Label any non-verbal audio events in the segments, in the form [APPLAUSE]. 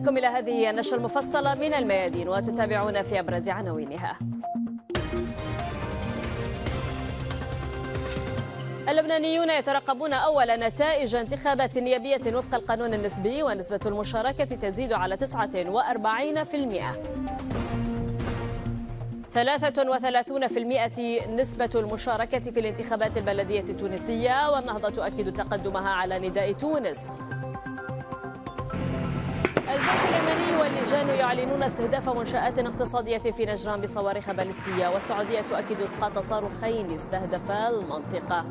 بكم إلى هذه النشرة المفصلة من الميادين وتتابعونا في أبرز عناوينها اللبنانيون يترقبون أول نتائج انتخابات نيابية وفق القانون النسبي ونسبة المشاركة تزيد على 49% 33% نسبة المشاركة في الانتخابات البلدية التونسية والنهضة تؤكد تقدمها على نداء تونس الجيش اليمني واللجان يعلنون استهداف منشآت اقتصادية في نجران بصواريخ باليستية والسعودية تؤكد إسقاط صاروخين استهدفا المنطقة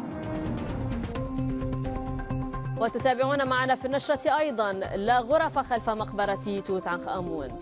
وتتابعون معنا في النشرة أيضا لا غرف خلف مقبرة توت عنخ آمون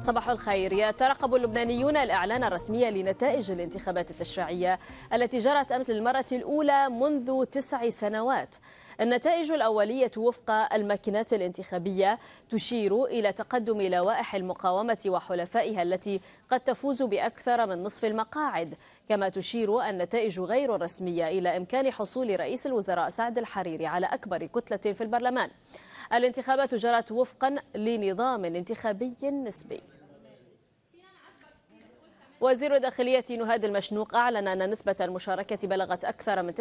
صباح الخير يترقب اللبنانيون الإعلان الرسمي لنتائج الانتخابات التشريعية التي جرت أمس للمرة الأولى منذ تسع سنوات النتائج الأولية وفق الماكينات الانتخابية تشير إلى تقدم لوائح المقاومة وحلفائها التي قد تفوز بأكثر من نصف المقاعد كما تشير النتائج غير الرسمية إلى إمكان حصول رئيس الوزراء سعد الحريري على أكبر كتلة في البرلمان الانتخابات جرت وفقا لنظام انتخابي نسبي وزير الداخلية نهاد المشنوق أعلن أن نسبة المشاركة بلغت أكثر من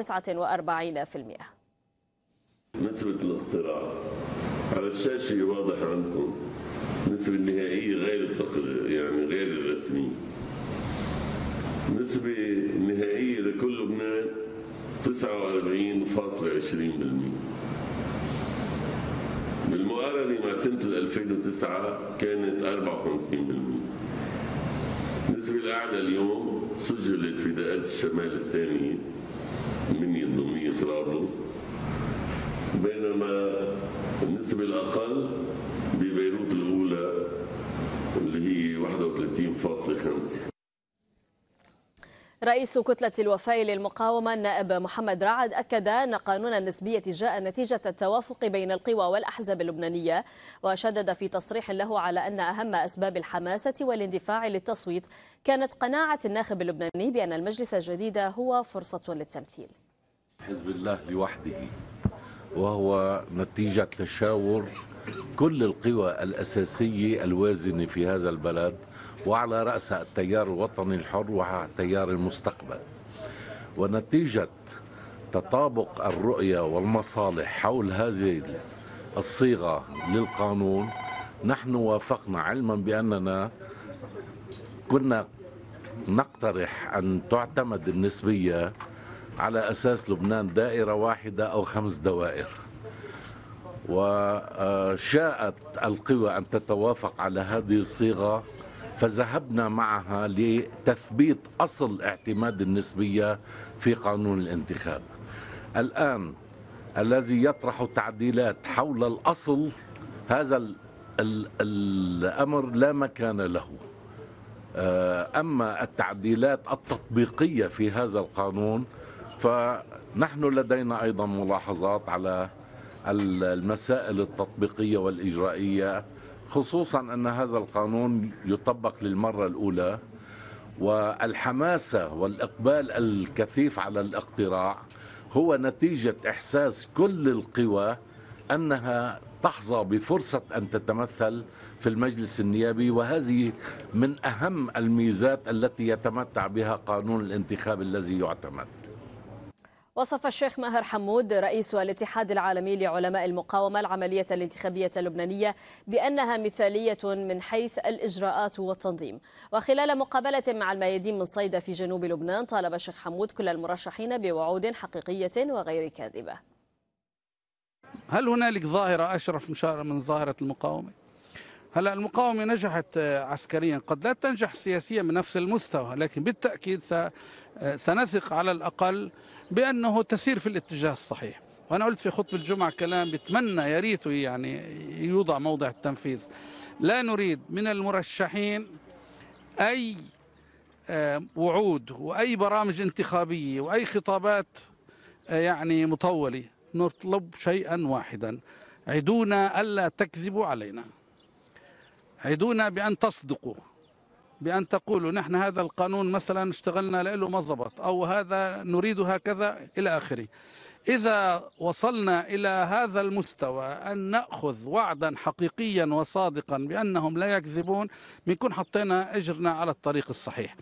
49% نسبة الاختراع على الشاشة واضح عندكم النسبة النهائية غير التقرير يعني غير الرسمية النسبة النهائية لكل لبنان 49.20% بالمقارنة مع سنة 2009 كانت 54% النسبة الأعلى اليوم سجلت في دائرة الشمال الثانية من ضمنية طرابلس بينما النسبة الأقل ببيروت الأولى اللي هي 31.5 رئيس كتلة الوفاء للمقاومة النائب محمد رعد أكد أن قانون النسبية جاء نتيجة التوافق بين القوى والأحزاب اللبنانية وشدد في تصريح له على أن أهم أسباب الحماسة والاندفاع للتصويت كانت قناعة الناخب اللبناني بأن المجلس الجديد هو فرصة للتمثيل حزب الله لوحده وهو نتيجة تشاور كل القوى الأساسية الوازنة في هذا البلد وعلى رأسها التيار الوطني الحر وتيار المستقبل ونتيجة تطابق الرؤية والمصالح حول هذه الصيغة للقانون نحن وافقنا علما بأننا كنا نقترح أن تعتمد النسبية على أساس لبنان دائرة واحدة أو خمس دوائر وشاءت القوى أن تتوافق على هذه الصيغة فذهبنا معها لتثبيت أصل اعتماد النسبية في قانون الانتخاب الآن الذي يطرح تعديلات حول الأصل هذا الأمر لا مكان له آه، أما التعديلات التطبيقية في هذا القانون فنحن لدينا أيضا ملاحظات على المسائل التطبيقية والإجرائية خصوصا أن هذا القانون يطبق للمرة الأولى والحماسة والإقبال الكثيف على الاقتراع هو نتيجة إحساس كل القوى أنها تحظى بفرصة أن تتمثل في المجلس النيابي وهذه من أهم الميزات التي يتمتع بها قانون الانتخاب الذي يعتمد وصف الشيخ ماهر حمود رئيس الاتحاد العالمي لعلماء المقاومة العملية الانتخابية اللبنانية بأنها مثالية من حيث الإجراءات والتنظيم وخلال مقابلة مع الميادين من صيدا في جنوب لبنان طالب الشيخ حمود كل المرشحين بوعود حقيقية وغير كاذبة هل هنالك ظاهرة أشرف من ظاهرة المقاومة؟ هلا المقاومه نجحت آه، عسكريا قد لا تنجح سياسيا بنفس المستوى لكن بالتاكيد آه، سنثق على الاقل بانه تسير في الاتجاه الصحيح وانا قلت في خطبه الجمعه كلام بتمنى يا ريته يعني يوضع موضع التنفيذ لا نريد من المرشحين اي آه، وعود واي برامج انتخابيه واي خطابات يعني مطوله نطلب شيئا واحدا عدونا الا تكذبوا علينا عدونا بأن تصدقوا بأن تقولوا نحن هذا القانون مثلا اشتغلنا له ما زبط أو هذا نريد هكذا إلى آخره إذا وصلنا إلى هذا المستوى أن نأخذ وعدا حقيقيا وصادقا بأنهم لا يكذبون بنكون حطينا أجرنا على الطريق الصحيح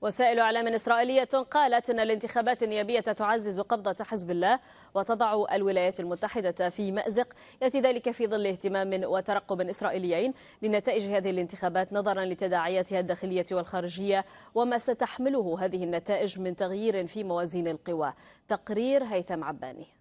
وسائل اعلام اسرائيليه قالت ان الانتخابات النيابيه تعزز قبضه حزب الله وتضع الولايات المتحده في مازق ياتي ذلك في ظل اهتمام وترقب اسرائيليين لنتائج هذه الانتخابات نظرا لتداعياتها الداخليه والخارجيه وما ستحمله هذه النتائج من تغيير في موازين القوى تقرير هيثم عباني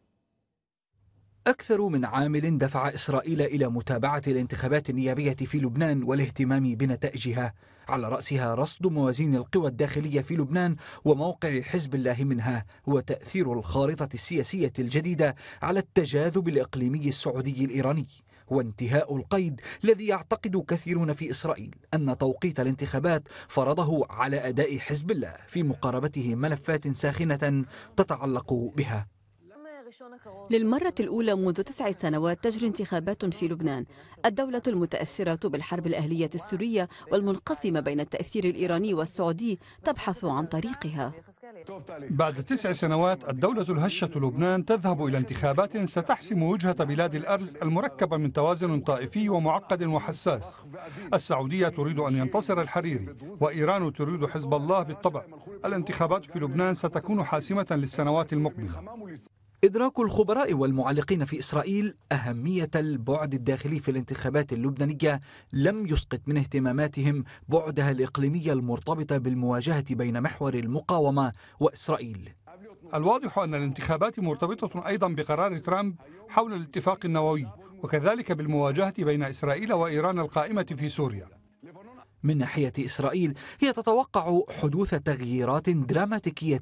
أكثر من عامل دفع إسرائيل إلى متابعة الانتخابات النيابية في لبنان والاهتمام بنتائجها على رأسها رصد موازين القوى الداخلية في لبنان وموقع حزب الله منها وتأثير الخارطة السياسية الجديدة على التجاذب الإقليمي السعودي الإيراني وانتهاء القيد الذي يعتقد كثيرون في إسرائيل أن توقيت الانتخابات فرضه على أداء حزب الله في مقاربته ملفات ساخنة تتعلق بها للمرة الأولى منذ تسع سنوات تجري انتخابات في لبنان الدولة المتأثرة بالحرب الأهلية السورية والمنقسمة بين التأثير الإيراني والسعودي تبحث عن طريقها بعد تسع سنوات الدولة الهشة لبنان تذهب إلى انتخابات ستحسم وجهة بلاد الأرز المركبة من توازن طائفي ومعقد وحساس السعودية تريد أن ينتصر الحريري وإيران تريد حزب الله بالطبع الانتخابات في لبنان ستكون حاسمة للسنوات المقبلة إدراك الخبراء والمعلقين في إسرائيل أهمية البعد الداخلي في الانتخابات اللبنانية لم يسقط من اهتماماتهم بعدها الإقليمية المرتبطة بالمواجهة بين محور المقاومة وإسرائيل الواضح أن الانتخابات مرتبطة أيضا بقرار ترامب حول الاتفاق النووي وكذلك بالمواجهة بين إسرائيل وإيران القائمة في سوريا من ناحية إسرائيل هي تتوقع حدوث تغييرات دراماتيكية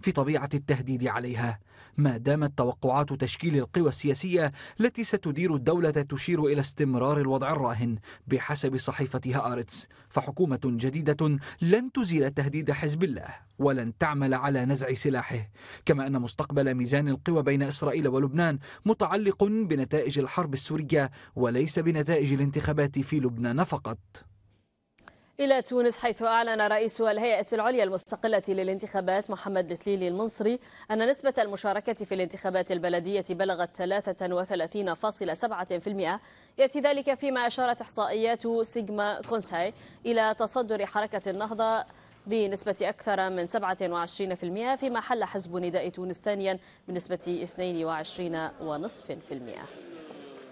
في طبيعة التهديد عليها ما دامت توقعات تشكيل القوى السياسية التي ستدير الدولة تشير إلى استمرار الوضع الراهن بحسب صحيفة هآرتس فحكومة جديدة لن تزيل تهديد حزب الله ولن تعمل على نزع سلاحه كما أن مستقبل ميزان القوى بين إسرائيل ولبنان متعلق بنتائج الحرب السورية وليس بنتائج الانتخابات في لبنان فقط إلى تونس حيث أعلن رئيس الهيئة العليا المستقلة للانتخابات محمد التليلي المنصري أن نسبة المشاركة في الانتخابات البلدية بلغت 33.7% يأتي ذلك فيما أشارت إحصائيات سيجما كونساي إلى تصدر حركة النهضة بنسبة أكثر من 27% فيما حل حزب نداء تونس ثانيا بنسبة 22.5%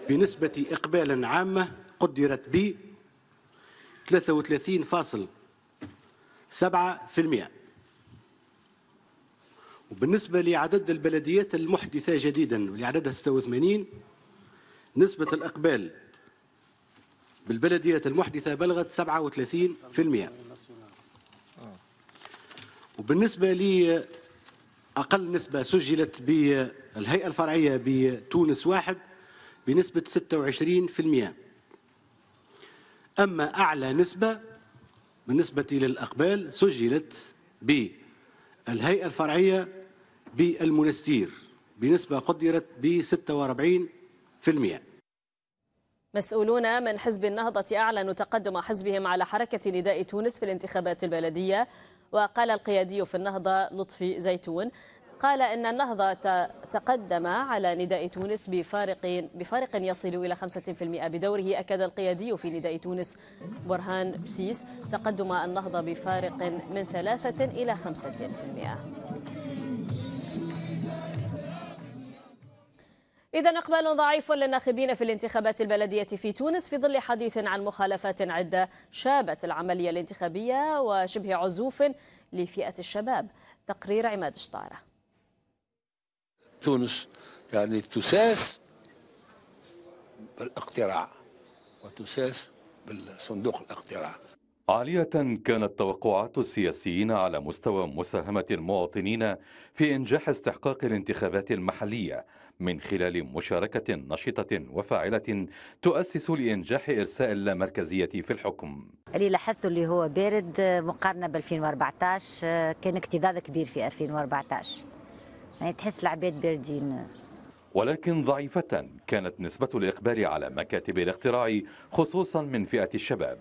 بنسبة إقبال عامة قدرت ب 33.7% وبالنسبة لعدد البلديات المحدثة جديدا واللي عددها 86 نسبة الإقبال بالبلديات المحدثة بلغت 37% وبالنسبة لأقل نسبة سجلت بالهيئة الفرعية بتونس واحد بنسبة 26% أما أعلى نسبة بالنسبة للأقبال سجلت بالهيئة الفرعية بالمنستير بنسبة قدرت ب 46% مسؤولون من حزب النهضة أعلنوا تقدم حزبهم على حركة نداء تونس في الانتخابات البلدية وقال القيادي في النهضة لطفي زيتون قال أن النهضة تقدم على نداء تونس بفارق بفارق يصل إلى 5% بدوره أكد القيادي في نداء تونس برهان بسيس تقدم النهضة بفارق من 3 إلى 5% إذا إقبال ضعيف للناخبين في الانتخابات البلدية في تونس في ظل حديث عن مخالفات عدة شابت العملية الانتخابية وشبه عزوف لفئة الشباب تقرير عماد شطاره تونس يعني تساس بالاقتراع وتساس بالصندوق الاقتراع عالية كانت توقعات السياسيين على مستوى مساهمة المواطنين في إنجاح استحقاق الانتخابات المحلية من خلال مشاركة نشطة وفاعلة تؤسس لإنجاح إرساء اللامركزية في الحكم اللي لاحظته اللي هو بارد مقارنة ب 2014 كان اكتظاظ كبير في 2014 يعني تحس العباد باردين ولكن ضعيفة كانت نسبة الإقبال على مكاتب الاقتراع خصوصا من فئة الشباب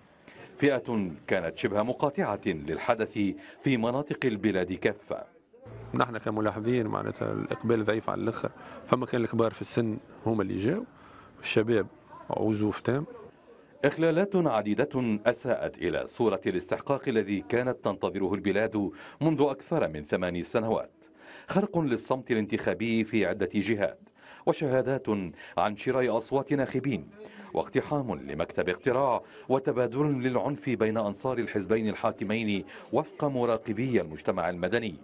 فئة كانت شبه مقاطعة للحدث في مناطق البلاد كافة نحن كملاحظين معناتها الإقبال ضعيف على الآخر فما كان الكبار في السن هما اللي جاوا الشباب عزوف تام إخلالات عديدة أساءت إلى صورة الاستحقاق الذي كانت تنتظره البلاد منذ أكثر من ثماني سنوات خرق للصمت الانتخابي في عدة جهات وشهادات عن شراء أصوات ناخبين واقتحام لمكتب اقتراع وتبادل للعنف بين أنصار الحزبين الحاكمين وفق مراقبي المجتمع المدني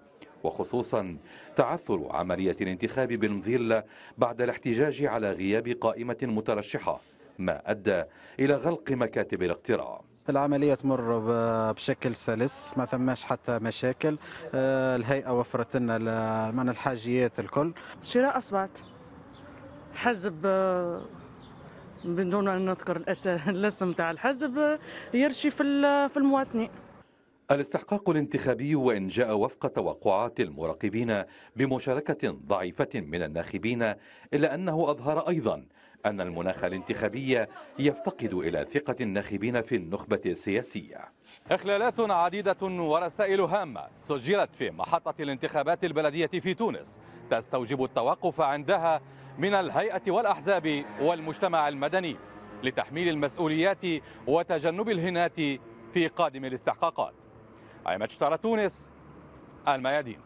وخصوصا تعثر عملية الانتخاب بالمظلة بعد الاحتجاج على غياب قائمة مترشحة ما أدى إلى غلق مكاتب الاقتراع العملية تمر بشكل سلس ما ثماش حتى مشاكل آه، الهيئة وفرت لنا من الحاجيات الكل شراء أصبعت حزب آه، من دون أن نذكر [LAUGHS] الاسم تاع الحزب يرشي في المواطنين الاستحقاق الانتخابي وإن جاء وفق توقعات المراقبين بمشاركة ضعيفة من الناخبين إلا أنه أظهر أيضا أن المناخ الانتخابي يفتقد إلى ثقة الناخبين في النخبة السياسية إخلالات عديدة ورسائل هامة سجلت في محطة الانتخابات البلدية في تونس تستوجب التوقف عندها من الهيئة والأحزاب والمجتمع المدني لتحميل المسؤوليات وتجنب الهنات في قادم الاستحقاقات عماد تونس الميادين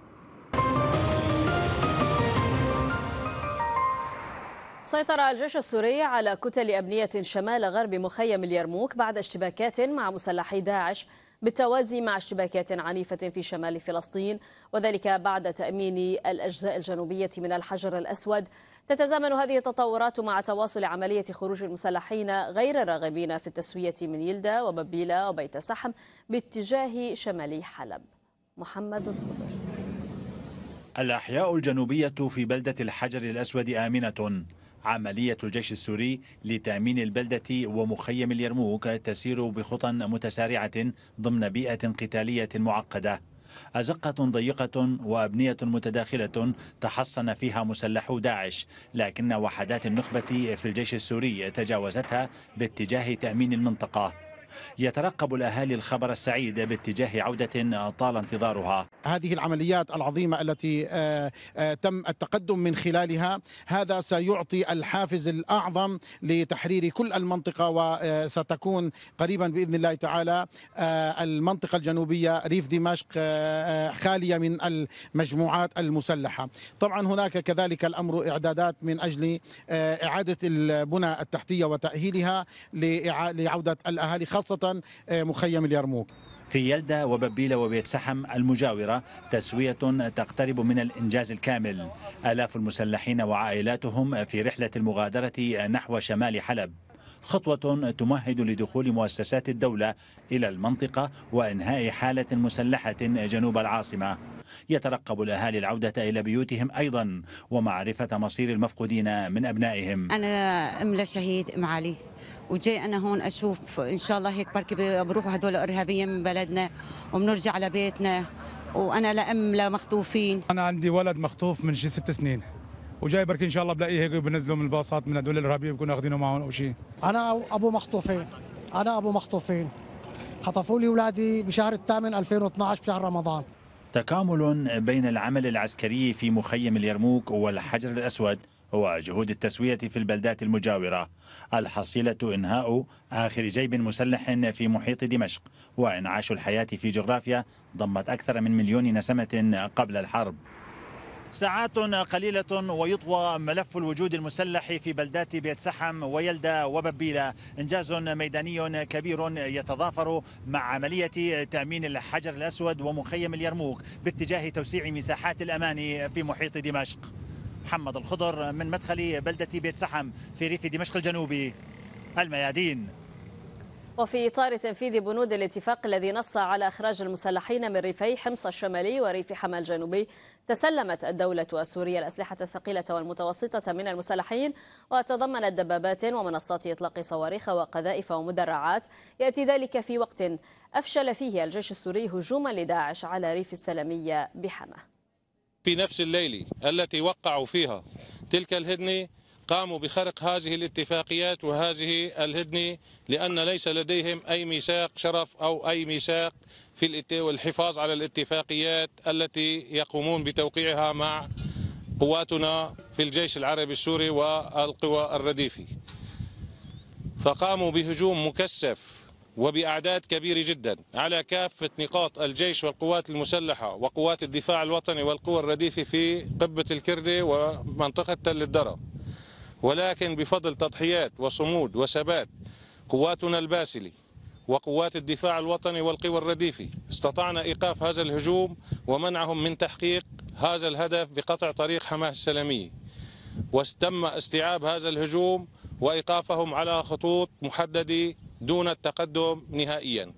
سيطر الجيش السوري على كتل أبنية شمال غرب مخيم اليرموك بعد اشتباكات مع مسلحي داعش بالتوازي مع اشتباكات عنيفة في شمال فلسطين وذلك بعد تأمين الأجزاء الجنوبية من الحجر الأسود تتزامن هذه التطورات مع تواصل عملية خروج المسلحين غير الراغبين في التسوية من يلدا وببيلة وبيت سحم باتجاه شمال حلب محمد الخضر الأحياء الجنوبية في بلدة الحجر الأسود آمنة عملية الجيش السوري لتأمين البلدة ومخيم اليرموك تسير بخطى متسارعة ضمن بيئة قتالية معقدة أزقة ضيقة وأبنية متداخلة تحصن فيها مسلحو داعش لكن وحدات النخبة في الجيش السوري تجاوزتها باتجاه تأمين المنطقة يترقب الأهالي الخبر السعيد باتجاه عودة طال انتظارها هذه العمليات العظيمة التي آه، آه، تم التقدم من خلالها هذا سيعطي الحافز الأعظم لتحرير كل المنطقة وستكون آه، قريبا بإذن الله تعالى المنطقة الجنوبية ريف دمشق خالية من المجموعات المسلحة طبعا هناك كذلك الأمر إعدادات من أجل إعادة البنى التحتية وتأهيلها لعودة الأهالي خاصة خاصة آه، مخيم اليرموك في يلدا وببيلة وبيت سحم المجاورة تسوية تقترب من الإنجاز الكامل آلاف المسلحين وعائلاتهم في رحلة المغادرة نحو شمال حلب خطوة تمهد لدخول مؤسسات الدولة إلى المنطقة وإنهاء حالة مسلحة جنوب العاصمة يترقب الأهالي العودة إلى بيوتهم أيضا ومعرفة مصير المفقودين من أبنائهم أنا أم لشهيد علي وجاي انا هون اشوف ان شاء الله هيك بركي بروحوا هدول الإرهابيين من بلدنا وبنرجع لبيتنا وانا لام لمخطوفين انا عندي ولد مخطوف من شي ست سنين وجاي بركي ان شاء الله بلاقيه هيك بنزلوا من الباصات من هدول الارهابيه بكونوا اخذينه معهم او شيء انا ابو مخطوفين انا ابو مخطوفين خطفوا لي اولادي بشهر الثامن 2012 بشهر رمضان تكامل بين العمل العسكري في مخيم اليرموك والحجر الاسود وجهود التسوية في البلدات المجاورة الحصيلة إنهاء آخر جيب مسلح في محيط دمشق وإنعاش الحياة في جغرافيا ضمت أكثر من مليون نسمة قبل الحرب ساعات قليلة ويطوى ملف الوجود المسلح في بلدات بيت سحم ويلدا وببيلة إنجاز ميداني كبير يتضافر مع عملية تأمين الحجر الأسود ومخيم اليرموك باتجاه توسيع مساحات الأمان في محيط دمشق محمد الخضر من مدخل بلدة بيت سحم في ريف دمشق الجنوبي الميادين وفي إطار تنفيذ بنود الاتفاق الذي نص على إخراج المسلحين من ريفي حمص الشمالي وريف حما الجنوبي تسلمت الدولة السورية الأسلحة الثقيلة والمتوسطة من المسلحين وتضمنت دبابات ومنصات إطلاق صواريخ وقذائف ومدرعات يأتي ذلك في وقت أفشل فيه الجيش السوري هجوما لداعش على ريف السلمية بحما في نفس الليلة التي وقعوا فيها تلك الهدنه قاموا بخرق هذه الاتفاقيات وهذه الهدنة لأن ليس لديهم أي ميثاق شرف أو أي ميثاق في الحفاظ على الاتفاقيات التي يقومون بتوقيعها مع قواتنا في الجيش العربي السوري والقوى الرديفي فقاموا بهجوم مكثف وبأعداد كبيرة جدا على كافة نقاط الجيش والقوات المسلحة وقوات الدفاع الوطني والقوى الرديفة في قبة الكردة ومنطقة تل الدرة ولكن بفضل تضحيات وصمود وثبات قواتنا الباسلي وقوات الدفاع الوطني والقوى الرديفي استطعنا إيقاف هذا الهجوم ومنعهم من تحقيق هذا الهدف بقطع طريق حماه السلمية وتم استيعاب هذا الهجوم وإيقافهم على خطوط محددة دون التقدم نهائياً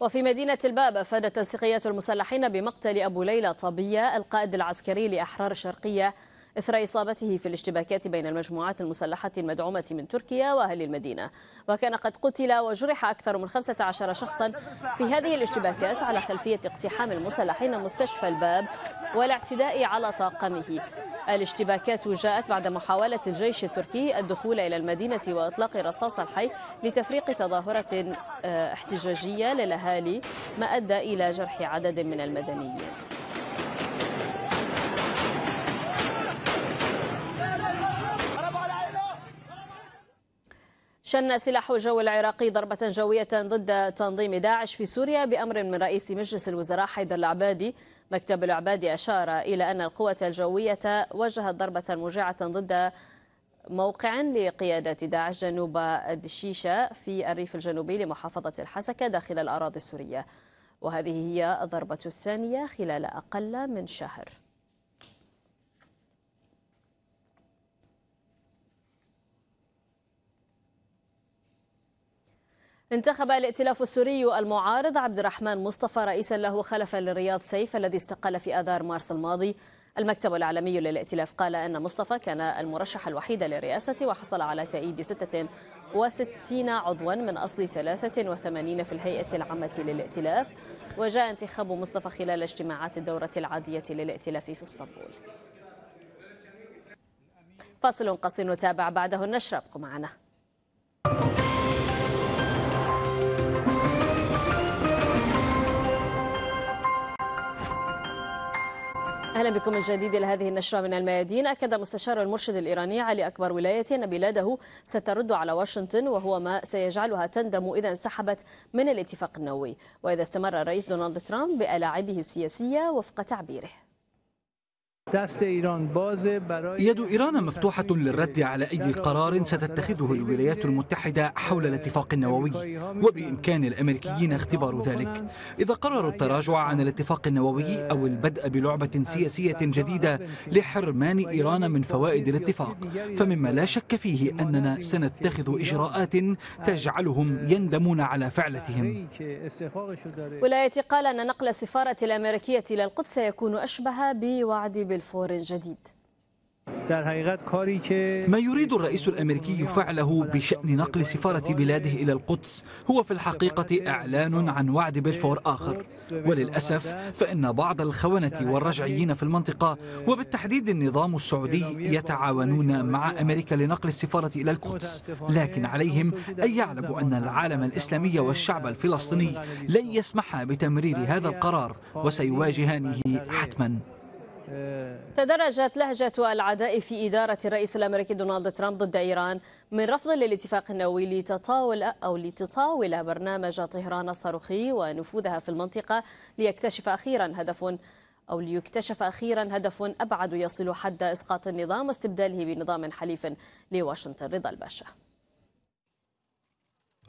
وفي مدينة الباب أفادت تنسيقيات المسلحين بمقتل أبو ليلى طبية القائد العسكري لأحرار الشرقية إثر إصابته في الاشتباكات بين المجموعات المسلحة المدعومة من تركيا وأهل المدينة وكان قد قتل وجرح أكثر من 15 شخصا في هذه الاشتباكات على خلفية اقتحام المسلحين مستشفى الباب والاعتداء على طاقمه الاشتباكات جاءت بعد محاولة الجيش التركي الدخول إلى المدينة وإطلاق رصاص الحي لتفريق تظاهرة آه، احتجاجية للأهالي ما أدى إلى جرح عدد من المدنيين شن سلاح الجو العراقي ضربة جوية ضد تنظيم داعش في سوريا بأمر من رئيس مجلس الوزراء حيدر العبادي مكتب العبادي أشار إلى أن القوة الجوية وجهت ضربة موجعة ضد موقع لقيادة داعش جنوب الدشيشة في الريف الجنوبي لمحافظة الحسكة داخل الأراضي السورية وهذه هي الضربة الثانية خلال أقل من شهر انتخب الائتلاف السوري المعارض عبد الرحمن مصطفى رئيسا له خلفا لرياض سيف الذي استقال في آذار مارس الماضي المكتب الاعلامي للائتلاف قال أن مصطفى كان المرشح الوحيد للرئاسة وحصل على تأييد 66 عضوا من أصل 83 في الهيئة العامة للائتلاف وجاء انتخاب مصطفى خلال اجتماعات الدورة العادية للائتلاف في اسطنبول فاصل قصير نتابع بعده النشر ابقوا معنا أهلا بكم من جديد إلى هذه النشرة من الميادين أكد مستشار المرشد الإيراني علي أكبر ولاية أن بلاده سترد على واشنطن وهو ما سيجعلها تندم إذا انسحبت من الاتفاق النووي وإذا استمر الرئيس دونالد ترامب بألاعبه السياسية وفق تعبيره يد إيران مفتوحة للرد على أي قرار ستتخذه الولايات المتحدة حول الاتفاق النووي وبإمكان الأمريكيين اختبار ذلك إذا قرروا التراجع عن الاتفاق النووي أو البدء بلعبة سياسية جديدة لحرمان إيران من فوائد الاتفاق فمما لا شك فيه أننا سنتخذ إجراءات تجعلهم يندمون على فعلتهم ولاية قال أن نقل السفارة الأمريكية إلى القدس سيكون أشبه بوعد بلفور جديد ما يريد الرئيس الامريكي فعله بشان نقل سفاره بلاده الى القدس هو في الحقيقه اعلان عن وعد بلفور اخر وللاسف فان بعض الخونه والرجعيين في المنطقه وبالتحديد النظام السعودي يتعاونون مع امريكا لنقل السفاره الى القدس لكن عليهم ان يعلموا ان العالم الاسلامي والشعب الفلسطيني لن يسمح بتمرير هذا القرار وسيواجهانه حتما آه. تدرجت لهجة العداء في إدارة الرئيس الأمريكي دونالد ترامب ضد إيران من رفض للاتفاق النووي لتطاول أو لتطاول برنامج طهران الصاروخي ونفوذها في المنطقة ليكتشف أخيرا هدف أو ليكتشف أخيرا هدف أبعد يصل حد إسقاط النظام واستبداله بنظام حليف لواشنطن رضا الباشا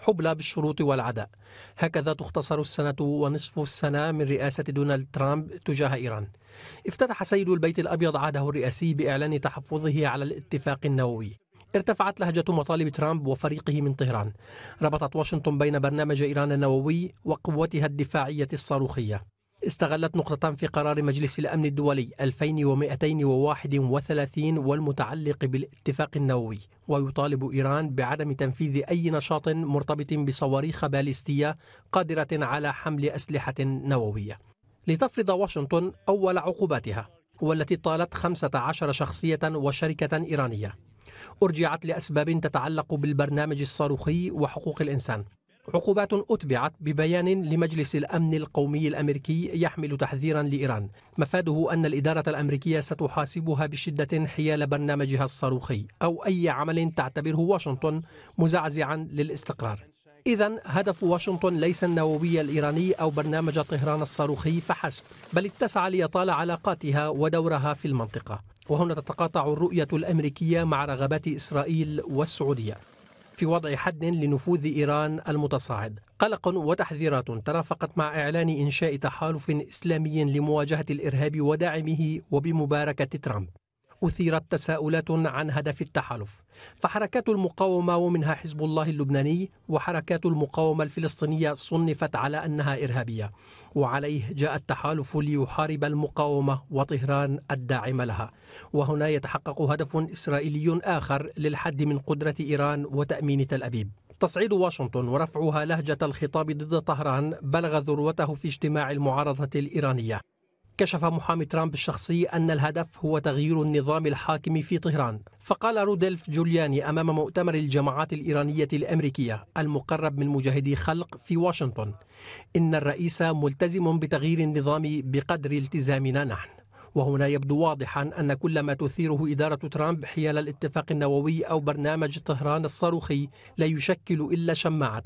حبلى بالشروط والعداء هكذا تختصر السنة ونصف السنة من رئاسة دونالد ترامب تجاه إيران افتتح سيد البيت الأبيض عاده الرئاسي بإعلان تحفظه على الاتفاق النووي ارتفعت لهجة مطالب ترامب وفريقه من طهران ربطت واشنطن بين برنامج إيران النووي وقوتها الدفاعية الصاروخية استغلت نقطة في قرار مجلس الأمن الدولي 2231 والمتعلق بالاتفاق النووي ويطالب إيران بعدم تنفيذ أي نشاط مرتبط بصواريخ باليستية قادرة على حمل أسلحة نووية لتفرض واشنطن أول عقوباتها والتي طالت 15 شخصية وشركة إيرانية أرجعت لأسباب تتعلق بالبرنامج الصاروخي وحقوق الإنسان عقوبات أتبعت ببيان لمجلس الأمن القومي الأمريكي يحمل تحذيرا لإيران مفاده أن الإدارة الأمريكية ستحاسبها بشدة حيال برنامجها الصاروخي أو أي عمل تعتبره واشنطن مزعزعا للاستقرار إذا هدف واشنطن ليس النووي الإيراني أو برنامج طهران الصاروخي فحسب بل اتسع ليطال علاقاتها ودورها في المنطقة وهنا تتقاطع الرؤية الأمريكية مع رغبات إسرائيل والسعودية في وضع حد لنفوذ إيران المتصاعد قلق وتحذيرات ترافقت مع إعلان إنشاء تحالف إسلامي لمواجهة الإرهاب ودعمه وبمباركة ترامب أثيرت تساؤلات عن هدف التحالف فحركات المقاومة ومنها حزب الله اللبناني وحركات المقاومة الفلسطينية صنفت على أنها إرهابية وعليه جاء التحالف ليحارب المقاومة وطهران الداعمة لها وهنا يتحقق هدف إسرائيلي آخر للحد من قدرة إيران وتأمين تل أبيب تصعيد واشنطن ورفعها لهجة الخطاب ضد طهران بلغ ذروته في اجتماع المعارضة الإيرانية كشف محامي ترامب الشخصي أن الهدف هو تغيير النظام الحاكم في طهران فقال رودلف جولياني أمام مؤتمر الجماعات الإيرانية الأمريكية المقرب من مجاهدي خلق في واشنطن إن الرئيس ملتزم بتغيير النظام بقدر التزامنا نحن وهنا يبدو واضحا أن كل ما تثيره إدارة ترامب حيال الاتفاق النووي أو برنامج طهران الصاروخي لا يشكل إلا شماعة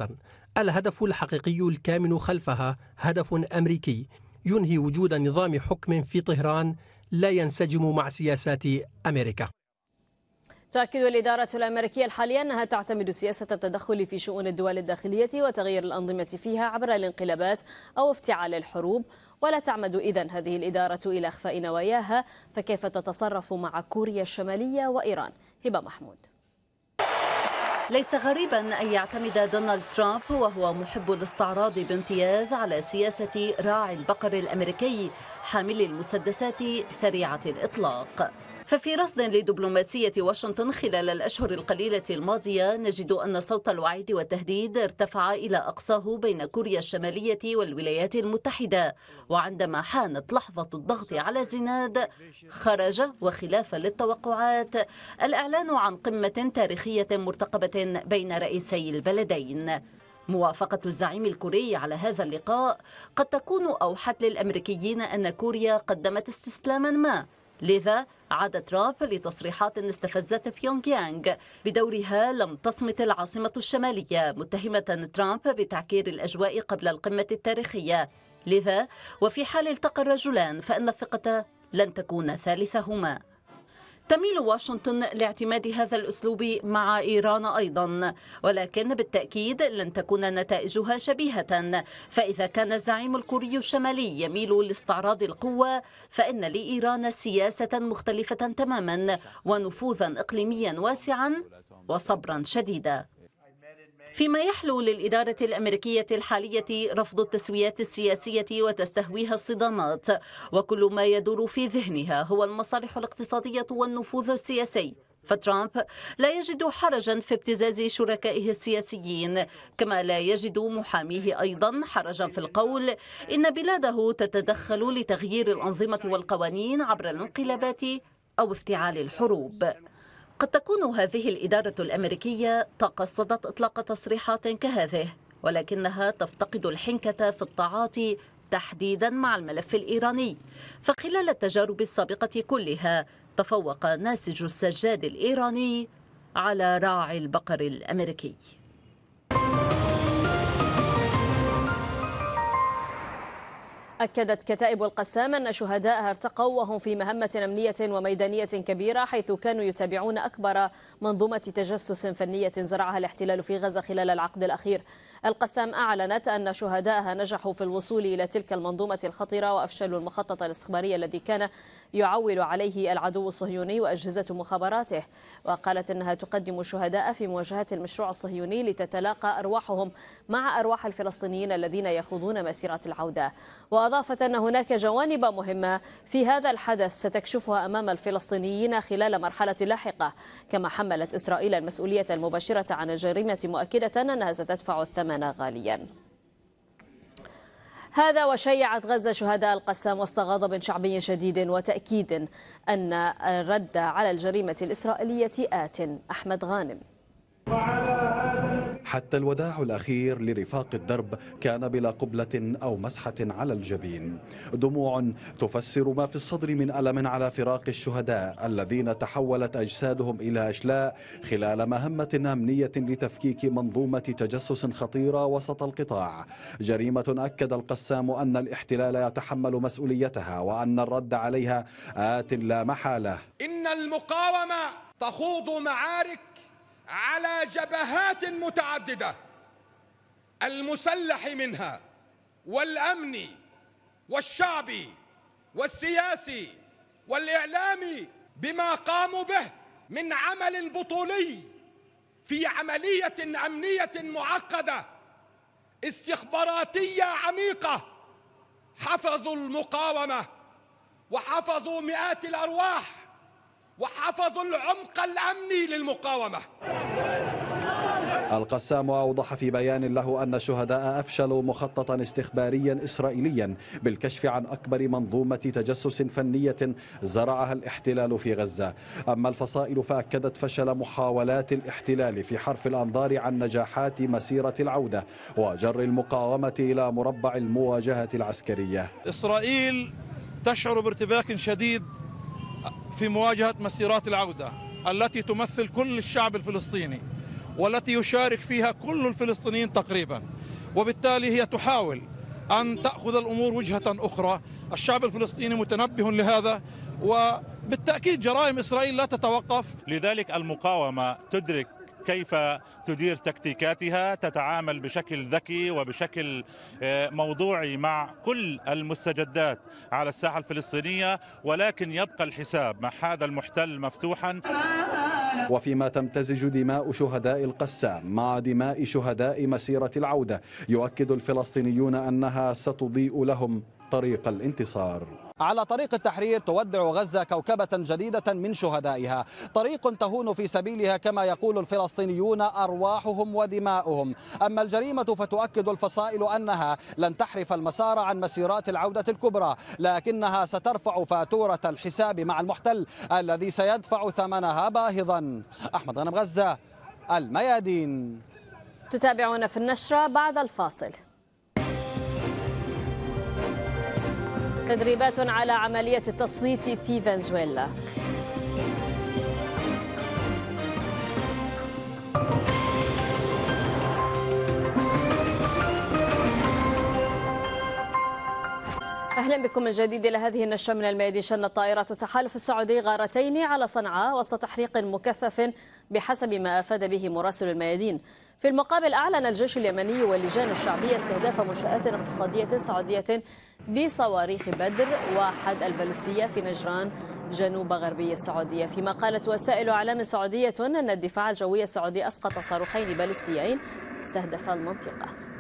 الهدف الحقيقي الكامن خلفها هدف أمريكي ينهي وجود نظام حكم في طهران لا ينسجم مع سياسات أمريكا تؤكد الإدارة الأمريكية الحالية أنها تعتمد سياسة التدخل في شؤون الدول الداخلية وتغيير الأنظمة فيها عبر الانقلابات أو افتعال الحروب ولا تعمد إذا هذه الإدارة إلى إخفاء نواياها فكيف تتصرف مع كوريا الشمالية وإيران هبة محمود ليس غريبا أن يعتمد دونالد ترامب وهو محب الاستعراض بامتياز على سياسة راعي البقر الأمريكي حامل المسدسات سريعة الإطلاق ففي رصد لدبلوماسية واشنطن خلال الأشهر القليلة الماضية نجد أن صوت الوعيد والتهديد ارتفع إلى أقصاه بين كوريا الشمالية والولايات المتحدة وعندما حانت لحظة الضغط على زناد خرج وخلافا للتوقعات الإعلان عن قمة تاريخية مرتقبة بين رئيسي البلدين موافقة الزعيم الكوري على هذا اللقاء قد تكون أوحت للأمريكيين أن كوريا قدمت استسلاما ما لذا عاد ترامب لتصريحات استفزت بيونغ يانغ بدورها لم تصمت العاصمة الشمالية متهمة ترامب بتعكير الأجواء قبل القمة التاريخية لذا وفي حال التقى الرجلان فإن الثقة لن تكون ثالثهما تميل واشنطن لاعتماد هذا الأسلوب مع إيران أيضا ولكن بالتأكيد لن تكون نتائجها شبيهة فإذا كان الزعيم الكوري الشمالي يميل لاستعراض القوة فإن لإيران سياسة مختلفة تماما ونفوذا إقليميا واسعا وصبرا شديدا فيما يحلو للإدارة الأمريكية الحالية رفض التسويات السياسية وتستهويها الصدامات وكل ما يدور في ذهنها هو المصالح الاقتصادية والنفوذ السياسي فترامب لا يجد حرجا في ابتزاز شركائه السياسيين كما لا يجد محاميه ايضا حرجا في القول ان بلاده تتدخل لتغيير الانظمه والقوانين عبر الانقلابات او افتعال الحروب قد تكون هذه الإدارة الأمريكية تقصدت إطلاق تصريحات كهذه ولكنها تفتقد الحنكة في التعاطي تحديدا مع الملف الإيراني فخلال التجارب السابقة كلها تفوق ناسج السجاد الإيراني على راعي البقر الأمريكي أكدت كتائب القسام أن شهدائها ارتقوا وهم في مهمة أمنية وميدانية كبيرة حيث كانوا يتابعون أكبر منظومة تجسس فنية زرعها الاحتلال في غزة خلال العقد الأخير القسام أعلنت أن شهدائها نجحوا في الوصول إلى تلك المنظومة الخطيرة وأفشلوا المخطط الاستخباري الذي كان يعول عليه العدو الصهيوني وأجهزة مخابراته وقالت أنها تقدم شهداء في مواجهة المشروع الصهيوني لتتلاقى أرواحهم مع أرواح الفلسطينيين الذين يخوضون مسيرة العودة وأضافت أن هناك جوانب مهمة في هذا الحدث ستكشفها أمام الفلسطينيين خلال مرحلة لاحقة كما حملت إسرائيل المسؤولية المباشرة عن الجريمة مؤكدة أنها ستدفع الثمن غاليا هذا وشيعت غزة شهداء القسام وسط غضب شعبي شديد وتأكيد أن الرد على الجريمة الإسرائيلية آت أحمد غانم وعلى حتى الوداع الأخير لرفاق الدرب كان بلا قبلة أو مسحة على الجبين دموع تفسر ما في الصدر من ألم على فراق الشهداء الذين تحولت أجسادهم إلى أشلاء خلال مهمة أمنية لتفكيك منظومة تجسس خطيرة وسط القطاع جريمة أكد القسام أن الاحتلال يتحمل مسؤوليتها وأن الرد عليها آت لا محالة إن المقاومة تخوض معارك على جبهات متعدده المسلح منها والامني والشعبي والسياسي والاعلامي بما قاموا به من عمل بطولي في عمليه امنيه معقده استخباراتيه عميقه حفظوا المقاومه وحفظوا مئات الارواح وحفظوا العمق الأمني للمقاومة القسام أوضح في بيان له أن الشهداء أفشلوا مخططا استخباريا إسرائيليا بالكشف عن أكبر منظومة تجسس فنية زرعها الاحتلال في غزة أما الفصائل فأكدت فشل محاولات الاحتلال في حرف الأنظار عن نجاحات مسيرة العودة وجر المقاومة إلى مربع المواجهة العسكرية إسرائيل تشعر بارتباك شديد في مواجهة مسيرات العودة التي تمثل كل الشعب الفلسطيني والتي يشارك فيها كل الفلسطينيين تقريبا وبالتالي هي تحاول أن تأخذ الأمور وجهة أخرى الشعب الفلسطيني متنبه لهذا وبالتأكيد جرائم إسرائيل لا تتوقف لذلك المقاومة تدرك كيف تدير تكتيكاتها تتعامل بشكل ذكي وبشكل آه، موضوعي مع كل المستجدات على الساحه الفلسطينيه ولكن يبقى الحساب مع هذا المحتل مفتوحا وفيما تمتزج دماء شهداء القسام مع دماء شهداء مسيره العوده يؤكد الفلسطينيون انها ستضيء لهم طريق الانتصار على طريق التحرير تودع غزة كوكبة جديدة من شهدائها طريق تهون في سبيلها كما يقول الفلسطينيون أرواحهم ودماؤهم أما الجريمة فتؤكد الفصائل أنها لن تحرف المسار عن مسيرات العودة الكبرى لكنها سترفع فاتورة الحساب مع المحتل الذي سيدفع ثمنها باهظا أحمد غنم غزة الميادين تتابعونا في النشرة بعد الفاصل تدريبات على عملية التصويت في فنزويلا اهلا بكم من جديد الى هذه النشره من الميادين شن الطائرات تحالف السعودي غارتين على صنعاء وسط تحريق مكثف بحسب ما افاد به مراسل الميادين في المقابل أعلن الجيش اليمني واللجان الشعبية استهداف منشآت اقتصادية سعودية بصواريخ بدر واحد البلستية في نجران جنوب غربي السعودية فيما قالت وسائل أعلام سعودية أن الدفاع الجوي السعودي أسقط صاروخين بالستيين استهدفا المنطقة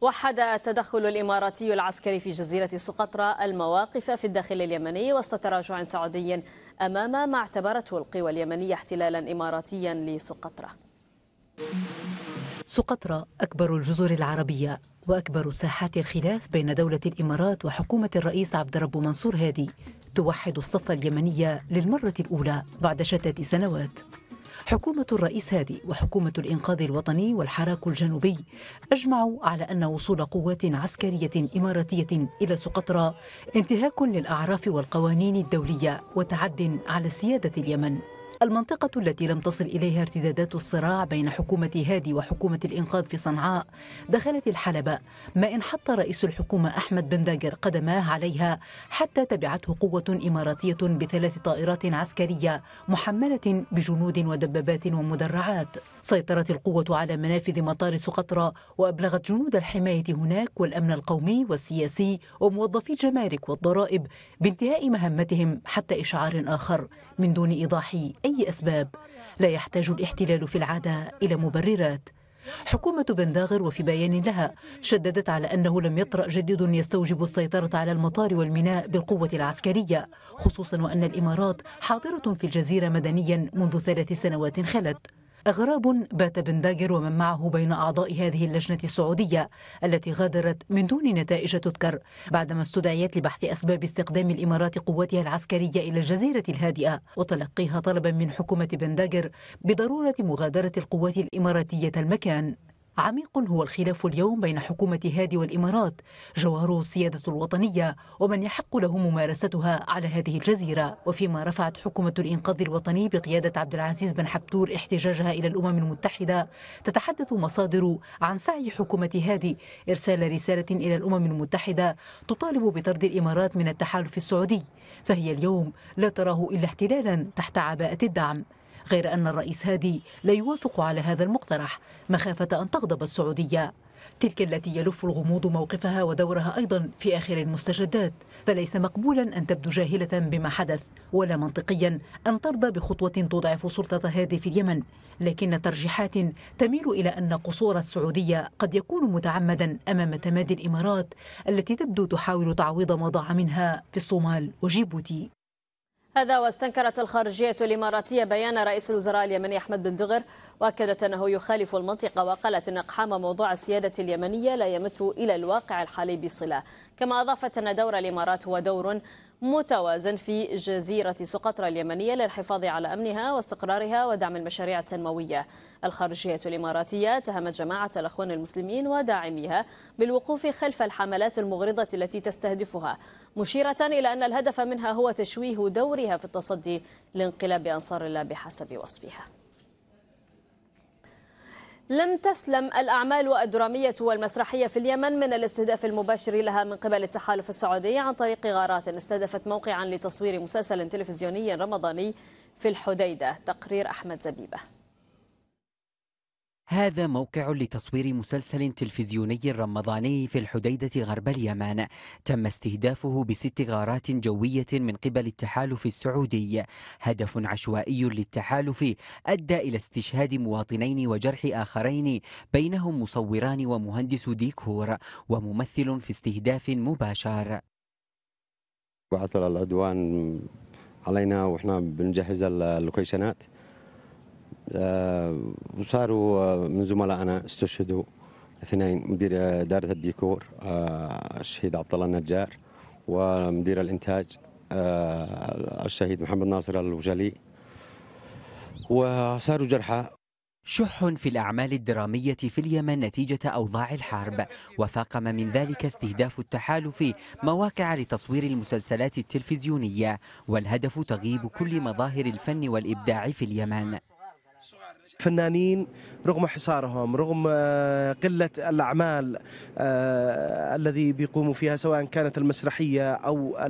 وحد التدخل الإماراتي العسكري في جزيرة سقطرى المواقف في الداخل اليمني وسط تراجع سعودي أمام ما اعتبرته القوى اليمنية احتلالا إماراتيا لسقطرى سقطرى أكبر الجزر العربية وأكبر ساحات الخلاف بين دولة الإمارات وحكومة الرئيس عبد الرب منصور هادي توحد الصف اليمنية للمرة الأولى بعد شتى سنوات حكومة الرئيس هادي وحكومة الإنقاذ الوطني والحراك الجنوبي أجمعوا على أن وصول قوات عسكرية إماراتية إلى سقطرى انتهاك للأعراف والقوانين الدولية وتعد على سيادة اليمن المنطقة التي لم تصل إليها ارتدادات الصراع بين حكومة هادي وحكومة الإنقاذ في صنعاء دخلت الحلبة ما إن حط رئيس الحكومة أحمد بن داجر قدماه عليها حتى تبعته قوة إماراتية بثلاث طائرات عسكرية محملة بجنود ودبابات ومدرعات سيطرت القوة على منافذ مطار سقطرى وأبلغت جنود الحماية هناك والأمن القومي والسياسي وموظفي الجمارك والضرائب بانتهاء مهمتهم حتى إشعار آخر من دون إيضاح أي أسباب لا يحتاج الاحتلال في العادة إلى مبررات حكومة بنداغر وفي بيان لها شددت على أنه لم يطرأ جديد يستوجب السيطرة على المطار والميناء بالقوة العسكرية خصوصا وأن الإمارات حاضرة في الجزيرة مدنيا منذ ثلاث سنوات خلت إغراب بات بن داجر ومن معه بين أعضاء هذه اللجنة السعودية التي غادرت من دون نتائج تذكر بعدما استدعيت لبحث أسباب استقدام الإمارات قوتها العسكرية إلى الجزيرة الهادئة وتلقيها طلبا من حكومة بن داجر بضرورة مغادرة القوات الإماراتية المكان عميق هو الخلاف اليوم بين حكومة هادي والإمارات جوهره السيادة الوطنية ومن يحق له ممارستها على هذه الجزيرة وفيما رفعت حكومة الإنقاذ الوطني بقيادة عبد العزيز بن حبتور احتجاجها إلى الأمم المتحدة تتحدث مصادر عن سعي حكومة هادي إرسال رسالة إلى الأمم المتحدة تطالب بطرد الإمارات من التحالف السعودي فهي اليوم لا تراه إلا احتلالا تحت عباءة الدعم غير أن الرئيس هادي لا يوافق على هذا المقترح مخافة أن تغضب السعودية تلك التي يلف الغموض موقفها ودورها أيضا في آخر المستجدات فليس مقبولا أن تبدو جاهلة بما حدث ولا منطقيا أن ترضى بخطوة تضعف سلطة هادي في اليمن لكن ترجيحات تميل إلى أن قصور السعودية قد يكون متعمدا أمام تمادي الإمارات التي تبدو تحاول تعويض ما ضاع منها في الصومال وجيبوتي هذا واستنكرت الخارجية الإماراتية بيان رئيس الوزراء اليمني أحمد بن دغر وأكدت أنه يخالف المنطقة وقالت أن إقحام موضوع السيادة اليمنية لا يمت إلى الواقع الحالي بصلة كما أضافت أن دور الإمارات هو دور متوازن في جزيرة سقطرى اليمنية للحفاظ على أمنها واستقرارها ودعم المشاريع التنموية الخارجية الإماراتية اتهمت جماعة الأخوان المسلمين وداعميها بالوقوف خلف الحملات المغرضة التي تستهدفها مشيرة إلى أن الهدف منها هو تشويه دورها في التصدي لانقلاب أنصار الله بحسب وصفها لم تسلم الأعمال الدرامية والمسرحية في اليمن من الاستهداف المباشر لها من قبل التحالف السعودي عن طريق غارات استهدفت موقعا لتصوير مسلسل تلفزيوني رمضاني في الحديدة تقرير أحمد زبيبة هذا موقع لتصوير مسلسل تلفزيوني رمضاني في الحديدة غرب اليمن تم استهدافه بست غارات جوية من قبل التحالف السعودي هدف عشوائي للتحالف أدى إلى استشهاد مواطنين وجرح آخرين بينهم مصوران ومهندس ديكور وممثل في استهداف مباشر بعثر العدوان علينا وإحنا بنجهز اللوكيشنات آه، وصاروا آه، من زملائنا استشهدوا اثنين مدير إدارة آه، الديكور الشهيد عبد الله النجار ومدير الإنتاج الشهيد محمد ناصر الوجلي وصاروا جرحى شح في الأعمال الدرامية في اليمن نتيجة أوضاع الحرب وفاقم من ذلك استهداف التحالف مواقع لتصوير المسلسلات التلفزيونية والهدف تغييب كل مظاهر الفن والإبداع في اليمن فنانين رغم حصارهم رغم آه، قلة الأعمال آه، الذي بيقوموا فيها سواء كانت المسرحية أو آه،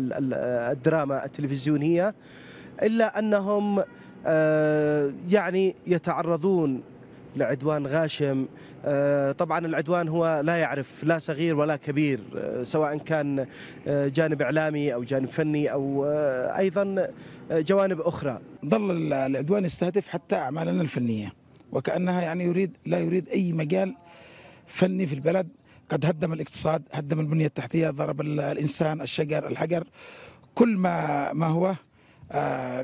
الدراما التلفزيونية إلا أنهم يعني يتعرضون لعدوان غاشم آه، طبعا العدوان هو لا يعرف لا صغير ولا كبير آه، سواء كان آه، جانب إعلامي أو جانب فني أو أيضا جوانب أخرى ظل العدوان يستهدف حتى أعمالنا الفنية وكأنها يعني يريد لا يريد أي مجال فني في البلد قد هدم الاقتصاد هدم البنية التحتية ضرب الإنسان الشجر الحجر كل ما ما هو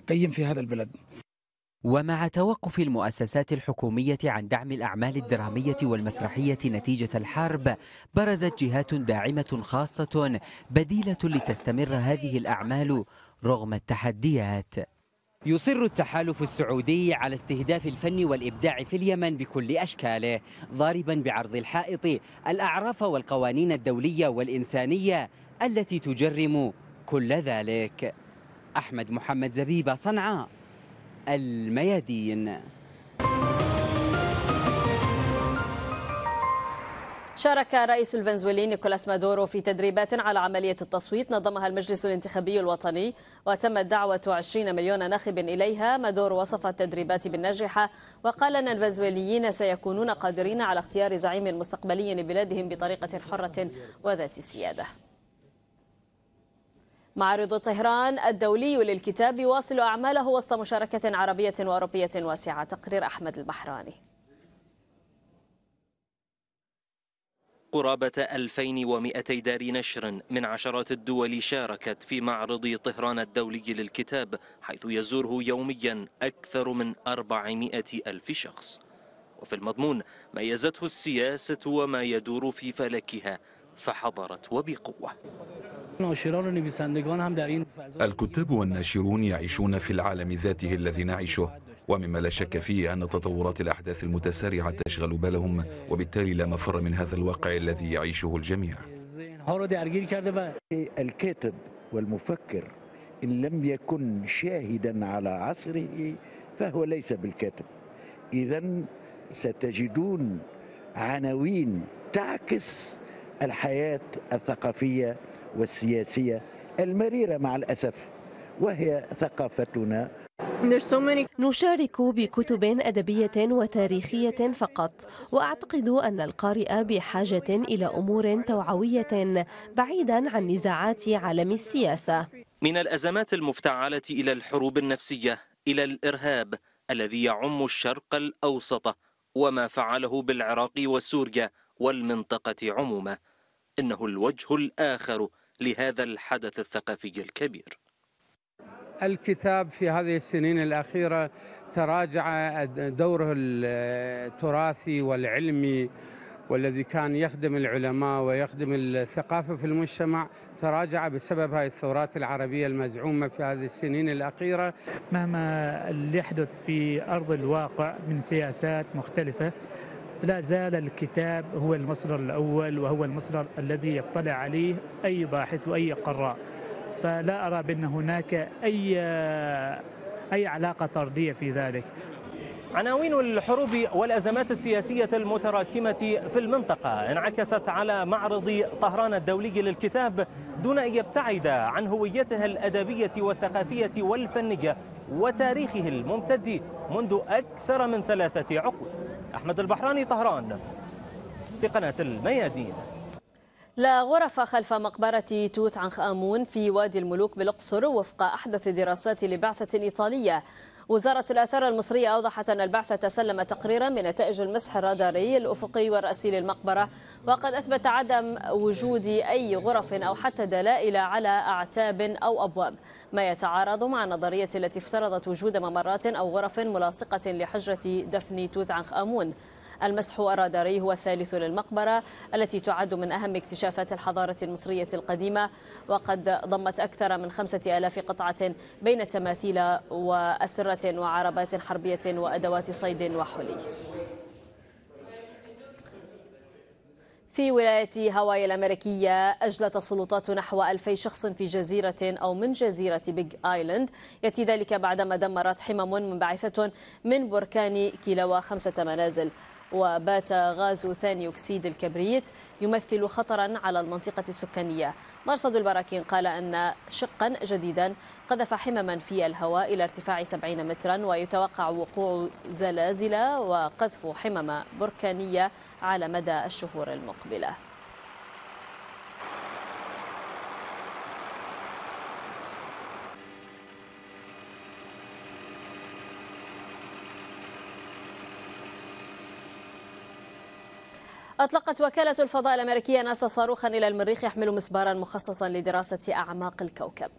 قيم في هذا البلد ومع توقف المؤسسات الحكومية عن دعم الأعمال الدرامية والمسرحية نتيجة الحرب برزت جهات داعمة خاصة بديلة لتستمر هذه الأعمال رغم التحديات يصر التحالف السعودي على استهداف الفن والإبداع في اليمن بكل أشكاله ضاربا بعرض الحائط الأعراف والقوانين الدولية والإنسانية التي تجرم كل ذلك أحمد محمد زبيبة صنعاء الميادين شارك الرئيس الفنزويلي نيكولاس مادورو في تدريبات على عملية التصويت نظمها المجلس الانتخابي الوطني وتمت دعوة 20 مليون ناخب إليها مادورو وصف التدريبات بالناجحة وقال أن الفنزويليين سيكونون قادرين على اختيار زعيم مستقبلي لبلادهم بطريقة حرة وذات سيادة معرض طهران الدولي للكتاب يواصل أعماله وسط مشاركة عربية وأوروبية واسعة تقرير أحمد البحراني قرابة 2200 دار نشر من عشرات الدول شاركت في معرض طهران الدولي للكتاب حيث يزوره يوميا أكثر من 400 ألف شخص وفي المضمون ميزته السياسة وما يدور في فلكها فحضرت وبقوة الكتاب والناشرون يعيشون في العالم ذاته الذي نعيشه ومما لا شك فيه أن تطورات الأحداث المتسارعة تشغل بالهم وبالتالي لا مفر من هذا الواقع الذي يعيشه الجميع الكاتب والمفكر إن لم يكن شاهدا على عصره فهو ليس بالكاتب إذا ستجدون عناوين تعكس الحياة الثقافية والسياسية المريرة مع الأسف وهي ثقافتنا نشارك بكتب أدبية وتاريخية فقط وأعتقد أن القارئ بحاجة إلى أمور توعوية بعيدا عن نزاعات عالم السياسة من الأزمات المفتعلة إلى الحروب النفسية إلى الإرهاب الذي يعم الشرق الأوسط وما فعله بالعراق وسوريا والمنطقة عموما إنه الوجه الآخر لهذا الحدث الثقافي الكبير الكتاب في هذه السنين الأخيرة تراجع دوره التراثي والعلمي والذي كان يخدم العلماء ويخدم الثقافة في المجتمع تراجع بسبب هذه الثورات العربية المزعومة في هذه السنين الأخيرة مهما يحدث في أرض الواقع من سياسات مختلفة لا زال الكتاب هو المصدر الأول وهو المصدر الذي يطلع عليه أي باحث وأي قراء فلا أرى بأن هناك أي أي علاقة طردية في ذلك عناوين الحروب والأزمات السياسية المتراكمة في المنطقة انعكست على معرض طهران الدولي للكتاب دون أن يبتعد عن هويتها الأدبية والثقافية والفنية وتاريخه الممتد منذ أكثر من ثلاثة عقود أحمد البحراني طهران لقناة الميادين لا غرف خلف مقبرة توت عنخ آمون في وادي الملوك بالأقصر وفق أحدث دراسات لبعثة إيطالية وزارة الآثار المصرية أوضحت أن البعثة تسلم تقريرا بنتائج المسح الراداري الأفقي والرأسي للمقبرة وقد أثبت عدم وجود أي غرف أو حتى دلائل على أعتاب أو أبواب ما يتعارض مع النظرية التي افترضت وجود ممرات أو غرف ملاصقة لحجرة دفن توت عنخ آمون المسح الراداري هو الثالث للمقبرة التي تعد من أهم اكتشافات الحضارة المصرية القديمة وقد ضمت أكثر من خمسة آلاف قطعة بين تماثيل وأسرة وعربات حربية وأدوات صيد وحلي في ولاية هاواي الأمريكية أجلت السلطات نحو ألفي شخص في جزيرة أو من جزيرة بيج آيلاند يأتي ذلك بعدما دمرت حمم منبعثة من بركان كيلوا خمسة منازل وبات غاز ثاني أكسيد الكبريت يمثل خطرا على المنطقة السكانية مرصد البراكين قال أن شقا جديدا قذف حمما في الهواء إلى ارتفاع 70 مترا ويتوقع وقوع زلازل وقذف حمم بركانية على مدى الشهور المقبله أطلقت وكالة الفضاء الأمريكية ناسا صاروخا إلى المريخ يحمل مسبارا مخصصا لدراسة أعماق الكوكب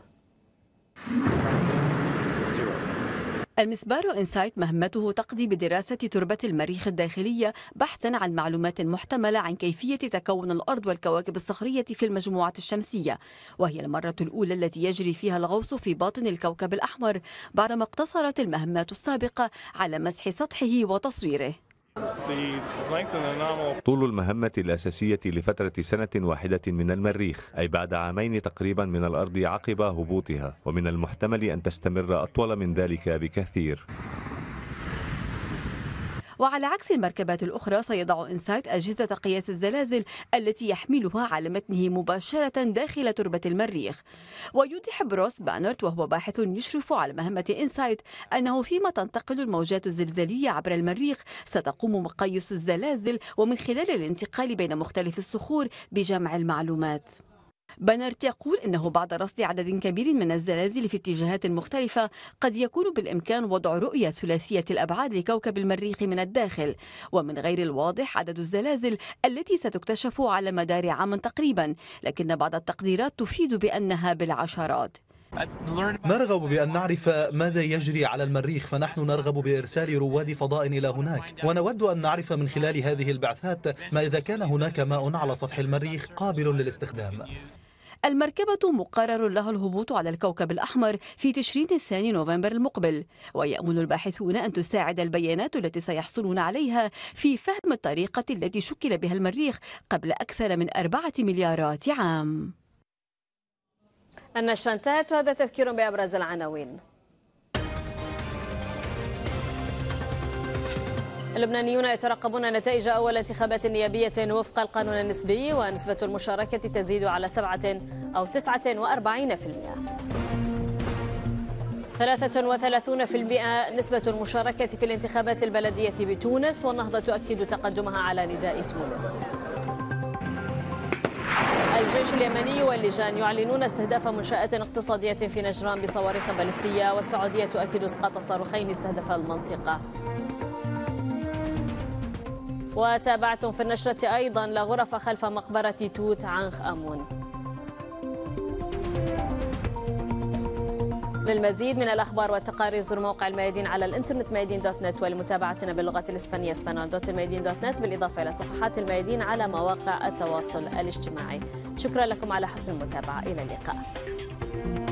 المسبار إنسايت مهمته تقضي بدراسة تربة المريخ الداخلية بحثا عن معلومات محتملة عن كيفية تكون الأرض والكواكب الصخرية في المجموعة الشمسية وهي المرة الأولى التي يجري فيها الغوص في باطن الكوكب الأحمر بعدما اقتصرت المهمات السابقة على مسح سطحه وتصويره نعم. طول المهمة الأساسية لفترة سنة واحدة من المريخ أي بعد عامين تقريبا من الأرض عقب هبوطها ومن المحتمل أن تستمر أطول من ذلك بكثير وعلى عكس المركبات الأخرى سيضع إنسايت أجهزة قياس الزلازل التي يحملها على متنه مباشرة داخل تربة المريخ ويوضح بروس بانرت وهو باحث يشرف على مهمة إنسايت أنه فيما تنتقل الموجات الزلزالية عبر المريخ ستقوم مقاييس الزلازل ومن خلال الانتقال بين مختلف الصخور بجمع المعلومات بنرت يقول إنه بعد رصد عدد كبير من الزلازل في اتجاهات مختلفة قد يكون بالإمكان وضع رؤية ثلاثية الأبعاد لكوكب المريخ من الداخل ومن غير الواضح عدد الزلازل التي ستكتشف على مدار عام تقريبا لكن بعض التقديرات تفيد بأنها بالعشرات نرغب بأن نعرف ماذا يجري على المريخ فنحن نرغب بإرسال رواد فضاء إلى هناك ونود أن نعرف من خلال هذه البعثات ما إذا كان هناك ماء على سطح المريخ قابل للاستخدام المركبة مقرر لها الهبوط على الكوكب الأحمر في تشرين الثاني نوفمبر المقبل ويأمل الباحثون أن تساعد البيانات التي سيحصلون عليها في فهم الطريقة التي شكل بها المريخ قبل أكثر من أربعة مليارات عام النشرة انتهت وهذا تذكير بأبرز العناوين اللبنانيون يترقبون نتائج أول انتخابات نيابية وفق القانون النسبي ونسبة المشاركة تزيد على سبعة أو 49% في المئة 33% نسبة المشاركة في الانتخابات البلدية بتونس والنهضة تؤكد تقدمها على نداء تونس الجيش اليمني واللجان يعلنون استهداف منشآت اقتصادية في نجران بصواريخ بالستية والسعودية تؤكد اسقاط صاروخين استهدف المنطقة وتابعتم في النشرة أيضا لغرف خلف مقبرة توت عنخ أمون للمزيد من الأخبار والتقارير زور موقع الميادين على الإنترنت ميادين دوت نت ولمتابعتنا باللغة الإسبانية اسبانول دوت الميادين دوت نت بالإضافة إلى صفحات الميادين على مواقع التواصل الاجتماعي شكرا لكم على حسن المتابعة إلى اللقاء